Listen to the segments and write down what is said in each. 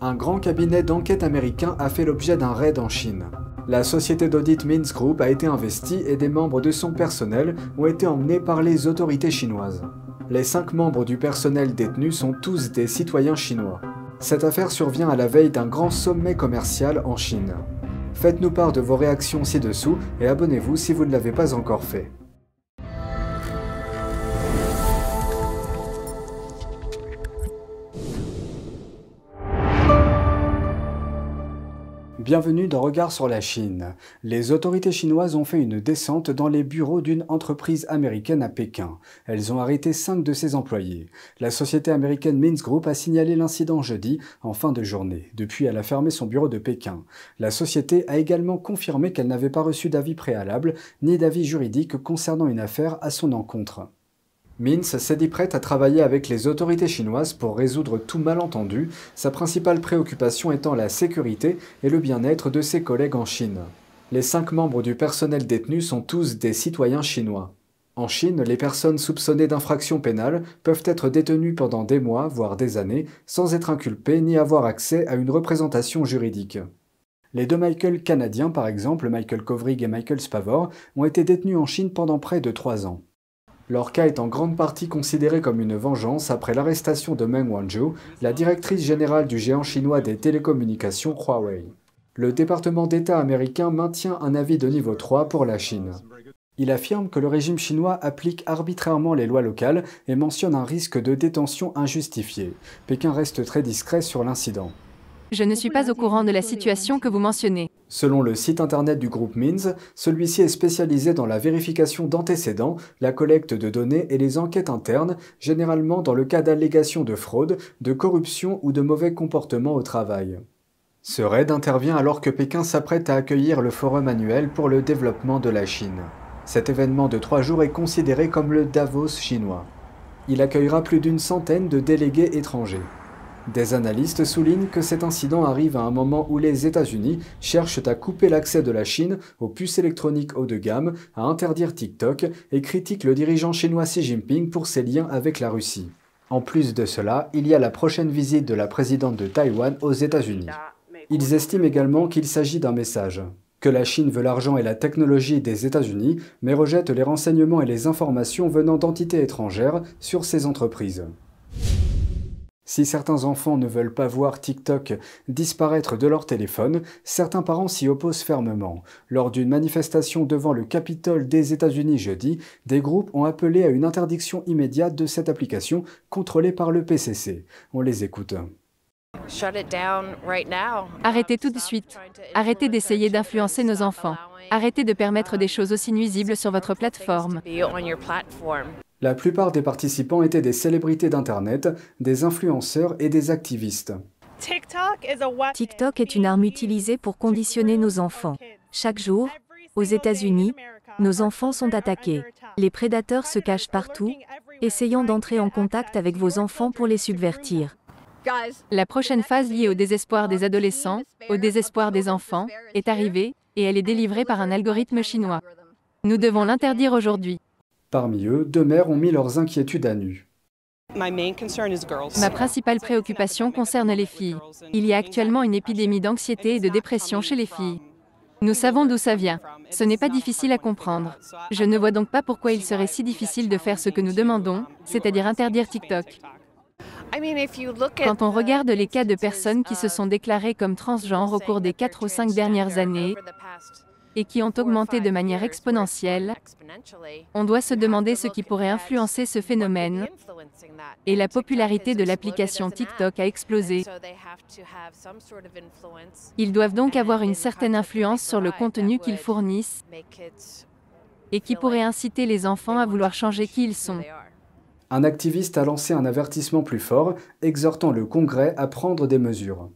un grand cabinet d'enquête américain a fait l'objet d'un raid en Chine. La société d'audit Minsk Group a été investie et des membres de son personnel ont été emmenés par les autorités chinoises. Les cinq membres du personnel détenus sont tous des citoyens chinois. Cette affaire survient à la veille d'un grand sommet commercial en Chine. Faites-nous part de vos réactions ci-dessous et abonnez-vous si vous ne l'avez pas encore fait. Bienvenue dans Regard sur la Chine. Les autorités chinoises ont fait une descente dans les bureaux d'une entreprise américaine à Pékin. Elles ont arrêté cinq de ses employés. La société américaine Mins Group a signalé l'incident jeudi, en fin de journée. Depuis, elle a fermé son bureau de Pékin. La société a également confirmé qu'elle n'avait pas reçu d'avis préalable ni d'avis juridique concernant une affaire à son encontre. Mins s'est dit prête à travailler avec les autorités chinoises pour résoudre tout malentendu, sa principale préoccupation étant la sécurité et le bien-être de ses collègues en Chine. Les cinq membres du personnel détenu sont tous des citoyens chinois. En Chine, les personnes soupçonnées d'infractions pénales peuvent être détenues pendant des mois, voire des années, sans être inculpées ni avoir accès à une représentation juridique. Les deux Michael canadiens, par exemple, Michael Kovrig et Michael Spavor, ont été détenus en Chine pendant près de trois ans. Leur cas est en grande partie considéré comme une vengeance après l'arrestation de Meng Wanzhou, la directrice générale du géant chinois des télécommunications Huawei. Le département d'État américain maintient un avis de niveau 3 pour la Chine. Il affirme que le régime chinois applique arbitrairement les lois locales et mentionne un risque de détention injustifiée. Pékin reste très discret sur l'incident. Je ne suis pas au courant de la situation que vous mentionnez. Selon le site internet du groupe MINS, celui-ci est spécialisé dans la vérification d'antécédents, la collecte de données et les enquêtes internes, généralement dans le cas d'allégations de fraude, de corruption ou de mauvais comportement au travail. Ce raid intervient alors que Pékin s'apprête à accueillir le Forum annuel pour le développement de la Chine. Cet événement de trois jours est considéré comme le Davos chinois. Il accueillera plus d'une centaine de délégués étrangers. Des analystes soulignent que cet incident arrive à un moment où les États-Unis cherchent à couper l'accès de la Chine aux puces électroniques haut de gamme, à interdire TikTok et critiquent le dirigeant chinois Xi Jinping pour ses liens avec la Russie. En plus de cela, il y a la prochaine visite de la présidente de Taïwan aux États-Unis. Ils estiment également qu'il s'agit d'un message que la Chine veut l'argent et la technologie des États-Unis, mais rejette les renseignements et les informations venant d'entités étrangères sur ces entreprises. Si certains enfants ne veulent pas voir TikTok disparaître de leur téléphone, certains parents s'y opposent fermement. Lors d'une manifestation devant le Capitole des États-Unis jeudi, des groupes ont appelé à une interdiction immédiate de cette application contrôlée par le PCC. On les écoute. Arrêtez tout de suite. Arrêtez d'essayer d'influencer nos enfants. Arrêtez de permettre des choses aussi nuisibles sur votre plateforme. La plupart des participants étaient des célébrités d'Internet, des influenceurs et des activistes. TikTok est une arme utilisée pour conditionner nos enfants. Chaque jour, aux États-Unis, nos enfants sont attaqués. Les prédateurs se cachent partout, essayant d'entrer en contact avec vos enfants pour les subvertir. La prochaine phase liée au désespoir des adolescents, au désespoir des enfants, est arrivée, et elle est délivrée par un algorithme chinois. Nous devons l'interdire aujourd'hui. Parmi eux, deux mères ont mis leurs inquiétudes à nu. Ma principale préoccupation concerne les filles. Il y a actuellement une épidémie d'anxiété et de dépression chez les filles. Nous savons d'où ça vient. Ce n'est pas difficile à comprendre. Je ne vois donc pas pourquoi il serait si difficile de faire ce que nous demandons, c'est-à-dire interdire TikTok. Quand on regarde les cas de personnes qui se uh, sont déclarées comme transgenres au cours des 4 ou 5 dernières années, et qui ont augmenté de manière exponentielle, on doit se demander ce qui pourrait influencer ce phénomène, et la popularité de l'application TikTok a explosé. Ils doivent donc avoir une certaine influence sur le contenu qu'ils fournissent, et qui pourrait inciter les enfants à vouloir changer qui ils sont. Un activiste a lancé un avertissement plus fort, exhortant le Congrès à prendre des mesures.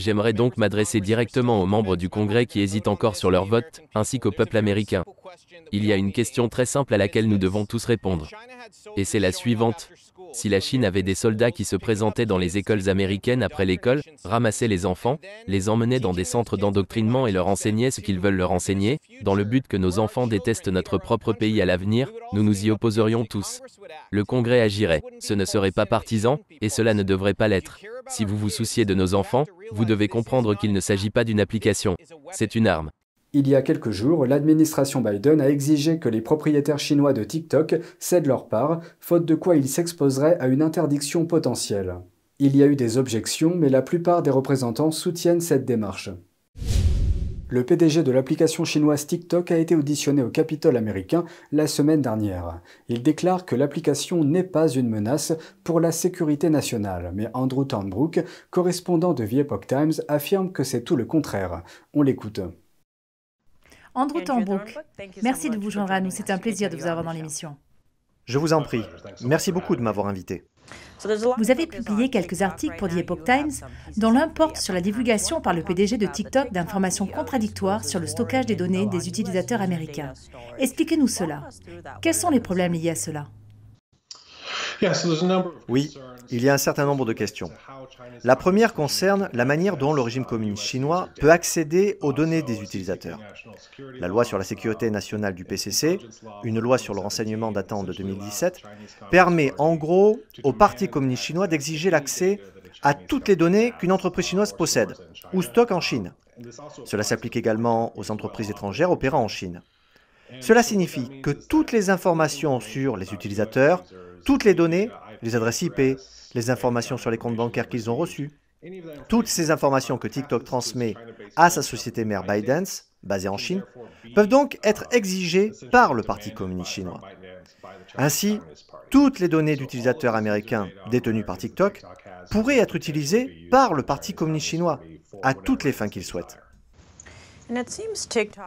J'aimerais donc m'adresser directement aux membres du Congrès qui hésitent encore sur leur vote, ainsi qu'au peuple américain. Il y a une question très simple à laquelle nous devons tous répondre. Et c'est la suivante. Si la Chine avait des soldats qui se présentaient dans les écoles américaines après l'école, ramassaient les enfants, les emmenaient dans des centres d'endoctrinement et leur enseignaient ce qu'ils veulent leur enseigner, dans le but que nos enfants détestent notre propre pays à l'avenir, nous nous y opposerions tous. Le Congrès agirait, ce ne serait pas partisan, et cela ne devrait pas l'être. Si vous vous souciez de nos enfants, vous devez comprendre qu'il ne s'agit pas d'une application, c'est une arme. Il y a quelques jours, l'administration Biden a exigé que les propriétaires chinois de TikTok cèdent leur part, faute de quoi ils s'exposeraient à une interdiction potentielle. Il y a eu des objections, mais la plupart des représentants soutiennent cette démarche. Le PDG de l'application chinoise TikTok a été auditionné au Capitole américain la semaine dernière. Il déclare que l'application n'est pas une menace pour la sécurité nationale, mais Andrew Turnbrook, correspondant de The Epoch Times, affirme que c'est tout le contraire. On l'écoute. Andrew Tambrook, merci de vous joindre à nous. C'est un plaisir de vous avoir dans l'émission. Je vous en prie. Merci beaucoup de m'avoir invité. Vous avez publié quelques articles pour The Epoch Times, dont l'un porte sur la divulgation par le PDG de uh, TikTok d'informations contradictoires sur le stockage des données des utilisateurs américains. Expliquez-nous cela. Quels sont les problèmes liés à cela Oui, il y a un certain nombre de questions. La première concerne la manière dont le régime communiste chinois peut accéder aux données des utilisateurs. La loi sur la sécurité nationale du PCC, une loi sur le renseignement datant de 2017, permet en gros au Parti communiste chinois d'exiger l'accès à toutes les données qu'une entreprise chinoise possède ou stocke en Chine. Cela s'applique également aux entreprises étrangères opérant en Chine. Cela signifie que toutes les informations sur les utilisateurs, toutes les données les adresses IP, les informations sur les comptes bancaires qu'ils ont reçus. Toutes ces informations que TikTok transmet à sa société mère ByteDance, basée en Chine, peuvent donc être exigées par le Parti communiste chinois. Ainsi, toutes les données d'utilisateurs américains détenues par TikTok pourraient être utilisées par le Parti communiste chinois à toutes les fins qu'il souhaite.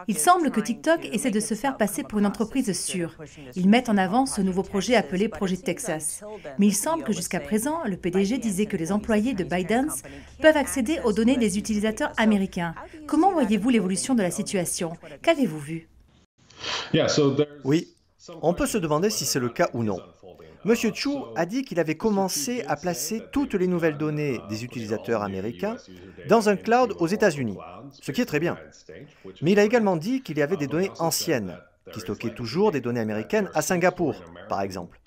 Il semble que TikTok essaie de se faire passer pour une entreprise sûre. Ils mettent en avant ce nouveau projet appelé Projet Texas. Mais il semble que jusqu'à présent, le PDG disait que les employés de ByteDance peuvent accéder aux données des utilisateurs américains. Comment voyez-vous l'évolution de la situation Qu'avez-vous vu Oui, on peut se demander si c'est le cas ou non. Monsieur Chu a dit qu'il avait commencé à placer toutes les nouvelles données des utilisateurs américains dans un cloud aux États-Unis, ce qui est très bien. Mais il a également dit qu'il y avait des données anciennes, qui stockaient toujours des données américaines à Singapour, par exemple,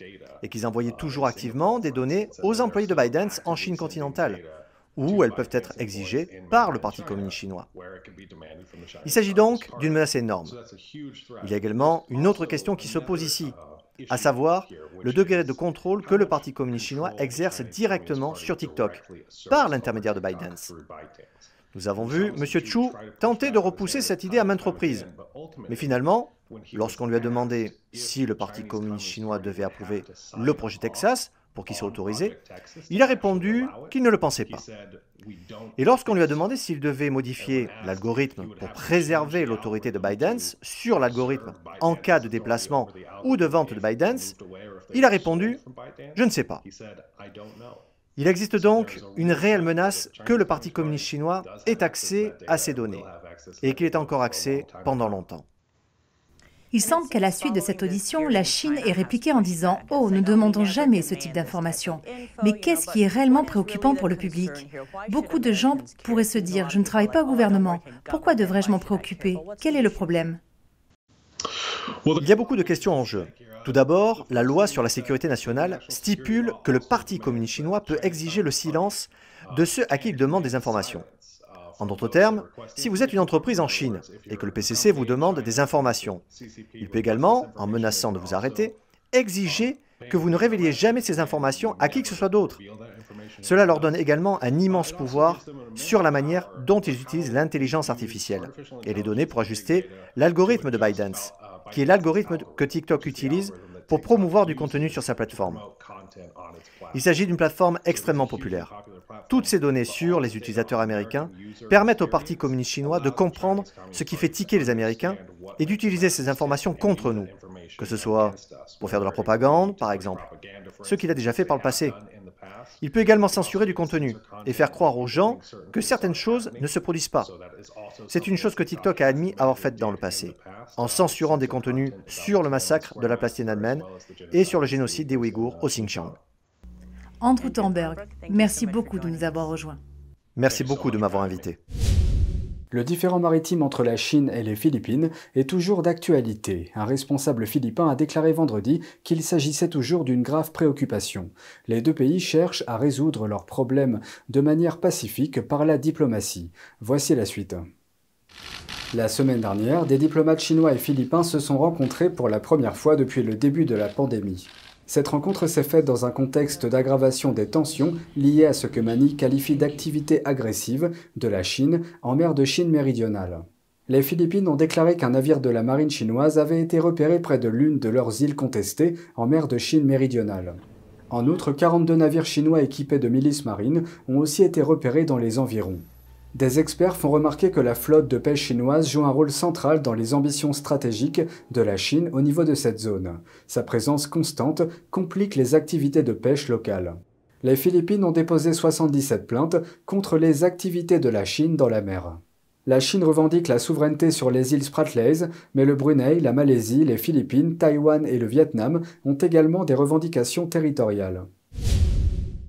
et qu'ils envoyaient toujours activement des données aux employés de Biden en Chine continentale, où elles peuvent être exigées par le Parti communiste chinois. Il s'agit donc d'une menace énorme. Il y a également une autre question qui se pose ici, à savoir le degré de contrôle que le Parti communiste chinois exerce directement sur TikTok, par l'intermédiaire de Biden. Nous avons vu M. Chu tenter de repousser cette idée à maintes reprises. Mais finalement, lorsqu'on lui a demandé si le Parti communiste chinois devait approuver le projet Texas, pour qu'il soit autorisé, il a répondu qu'il ne le pensait pas. Et lorsqu'on lui a demandé s'il devait modifier l'algorithme pour préserver l'autorité de Biden sur l'algorithme en cas de déplacement ou de vente de Biden, il a répondu Je ne sais pas. Il existe donc une réelle menace que le Parti communiste chinois ait accès à ces données et qu'il ait encore accès pendant longtemps. Il semble qu'à la suite de cette audition, la Chine ait répliqué en disant ⁇ Oh, nous ne demandons jamais ce type d'informations ». Mais qu'est-ce qui est réellement préoccupant pour le public Beaucoup de gens pourraient se dire ⁇ Je ne travaille pas au gouvernement, pourquoi devrais-je m'en préoccuper Quel est le problème ?⁇ il y a beaucoup de questions en jeu. Tout d'abord, la loi sur la sécurité nationale stipule que le Parti communiste chinois peut exiger le silence de ceux à qui il demande des informations. En d'autres termes, si vous êtes une entreprise en Chine et que le PCC vous demande des informations, il peut également, en menaçant de vous arrêter, exiger que vous ne révéliez jamais ces informations à qui que ce soit d'autre. Cela leur donne également un immense pouvoir sur la manière dont ils utilisent l'intelligence artificielle et les données pour ajuster l'algorithme de ByteDance, qui est l'algorithme que TikTok utilise pour promouvoir du contenu sur sa plateforme. Il s'agit d'une plateforme extrêmement populaire. Toutes ces données sur les utilisateurs américains permettent au Parti communiste chinois de comprendre ce qui fait tiquer les Américains et d'utiliser ces informations contre nous, que ce soit pour faire de la propagande, par exemple, ce qu'il a déjà fait par le passé, il peut également censurer du contenu et faire croire aux gens que certaines choses ne se produisent pas. C'est une chose que TikTok a admis avoir faite dans le passé, en censurant des contenus sur le massacre de la place Tiananmen et sur le génocide des Ouïghours au Xinjiang. Andrew Tamberg, merci beaucoup de nous avoir rejoints. Merci beaucoup de m'avoir invité. Le différend maritime entre la Chine et les Philippines est toujours d'actualité. Un responsable philippin a déclaré vendredi qu'il s'agissait toujours d'une grave préoccupation. Les deux pays cherchent à résoudre leurs problèmes de manière pacifique par la diplomatie. Voici la suite. La semaine dernière, des diplomates chinois et philippins se sont rencontrés pour la première fois depuis le début de la pandémie. Cette rencontre s'est faite dans un contexte d'aggravation des tensions liées à ce que Mani qualifie d'activité agressive de la Chine en mer de Chine méridionale. Les Philippines ont déclaré qu'un navire de la marine chinoise avait été repéré près de l'une de leurs îles contestées en mer de Chine méridionale. En outre, 42 navires chinois équipés de milices marines ont aussi été repérés dans les environs. Des experts font remarquer que la flotte de pêche chinoise joue un rôle central dans les ambitions stratégiques de la Chine au niveau de cette zone. Sa présence constante complique les activités de pêche locales. Les Philippines ont déposé 77 plaintes contre les activités de la Chine dans la mer. La Chine revendique la souveraineté sur les îles Spratleys, mais le Brunei, la Malaisie, les Philippines, Taïwan et le Vietnam ont également des revendications territoriales.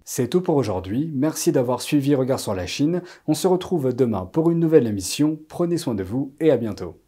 C'est tout pour aujourd'hui, merci d'avoir suivi Regard sur la Chine, on se retrouve demain pour une nouvelle émission, prenez soin de vous et à bientôt.